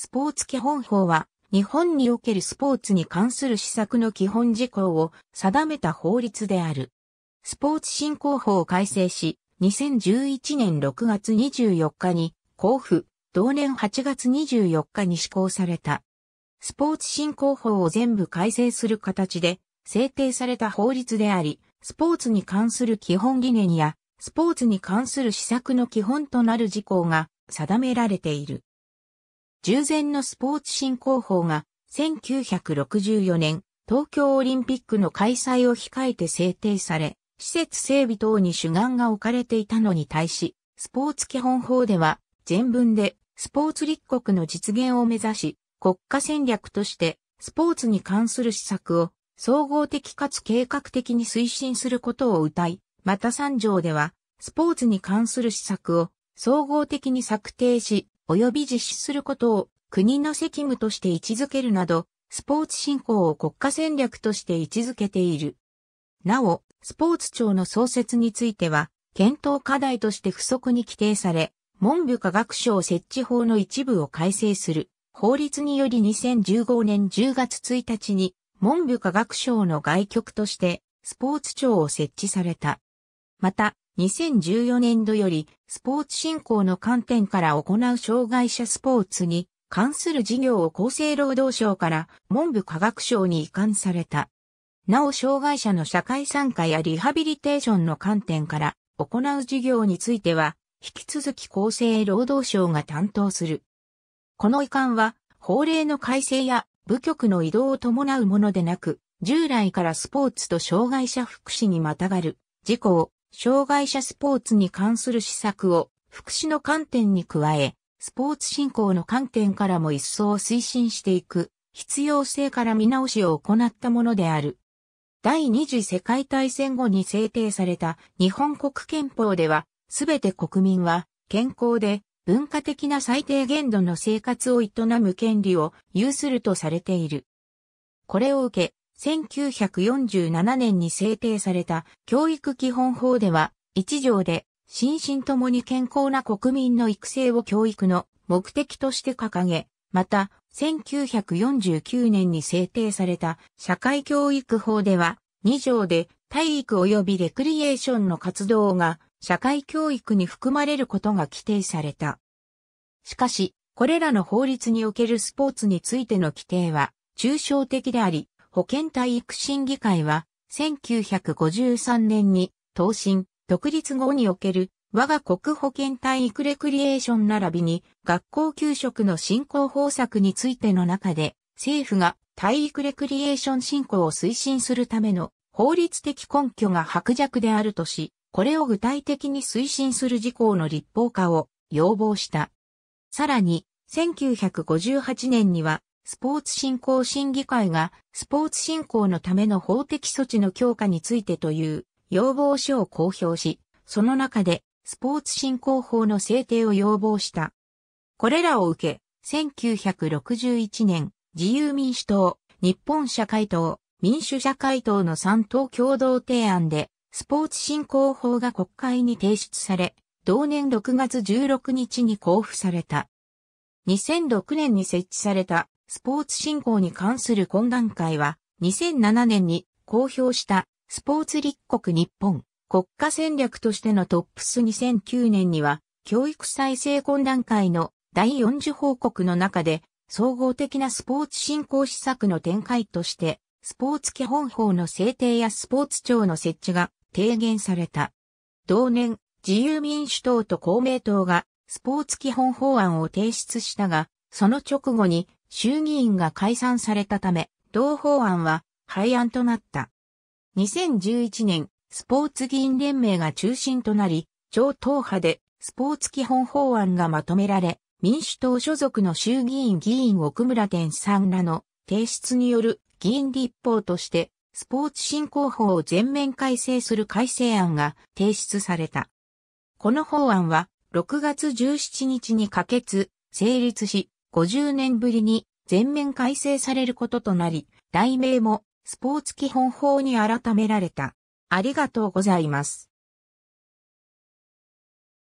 スポーツ基本法は、日本におけるスポーツに関する施策の基本事項を定めた法律である。スポーツ振興法を改正し、2011年6月24日に交付、同年8月24日に施行された。スポーツ振興法を全部改正する形で制定された法律であり、スポーツに関する基本理念や、スポーツに関する施策の基本となる事項が定められている。従前のスポーツ振興法が1964年東京オリンピックの開催を控えて制定され、施設整備等に主眼が置かれていたのに対し、スポーツ基本法では全文でスポーツ立国の実現を目指し、国家戦略としてスポーツに関する施策を総合的かつ計画的に推進することを謳い、また三条ではスポーツに関する施策を総合的に策定し、及び実施することを国の責務として位置づけるなど、スポーツ振興を国家戦略として位置づけている。なお、スポーツ庁の創設については、検討課題として不足に規定され、文部科学省設置法の一部を改正する法律により2015年10月1日に文部科学省の外局としてスポーツ庁を設置された。また、2014年度よりスポーツ振興の観点から行う障害者スポーツに関する事業を厚生労働省から文部科学省に移管された。なお障害者の社会参加やリハビリテーションの観点から行う事業については引き続き厚生労働省が担当する。この移管は法令の改正や部局の移動を伴うものでなく、従来からスポーツと障害者福祉にまたがる事項、障害者スポーツに関する施策を福祉の観点に加え、スポーツ振興の観点からも一層推進していく必要性から見直しを行ったものである。第二次世界大戦後に制定された日本国憲法では、すべて国民は健康で文化的な最低限度の生活を営む権利を有するとされている。これを受け、1947年に制定された教育基本法では、一条で、心身ともに健康な国民の育成を教育の目的として掲げ、また、1949年に制定された社会教育法では、2条で体育及びレクリエーションの活動が社会教育に含まれることが規定された。しかし、これらの法律におけるスポーツについての規定は抽象的であり、保健体育審議会は、1953年に、東進、独立後における、我が国保健体育レクリエーション並びに、学校給食の振興方策についての中で、政府が体育レクリエーション振興を推進するための法律的根拠が薄弱であるとし、これを具体的に推進する事項の立法化を要望した。さらに、1958年にはスポーツ振興審議会がスポーツ振興のための法的措置の強化についてという要望書を公表し、その中でスポーツ振興法の制定を要望した。これらを受け、1961年、自由民主党、日本社会党、民主社会党の3党共同提案で、スポーツ振興法が国会に提出され、同年6月16日に交付された。2006年に設置されたスポーツ振興に関する懇談会は、2007年に公表したスポーツ立国日本国家戦略としてのトップス2009年には、教育再生懇談会の第40報告の中で、総合的なスポーツ振興施策の展開として、スポーツ基本法の制定やスポーツ庁の設置が提言された。同年、自由民主党と公明党がスポーツ基本法案を提出したが、その直後に衆議院が解散されたため、同法案は廃案となった。2011年、スポーツ議員連盟が中心となり、超党派でスポーツ基本法案がまとめられ、民主党所属の衆議院議員奥村天さんらの提出による議員立法として、スポーツ振興法を全面改正する改正案が提出された。この法案は6月17日に可決、成立し、50年ぶりに全面改正されることとなり、題名もスポーツ基本法に改められた。ありがとうございます。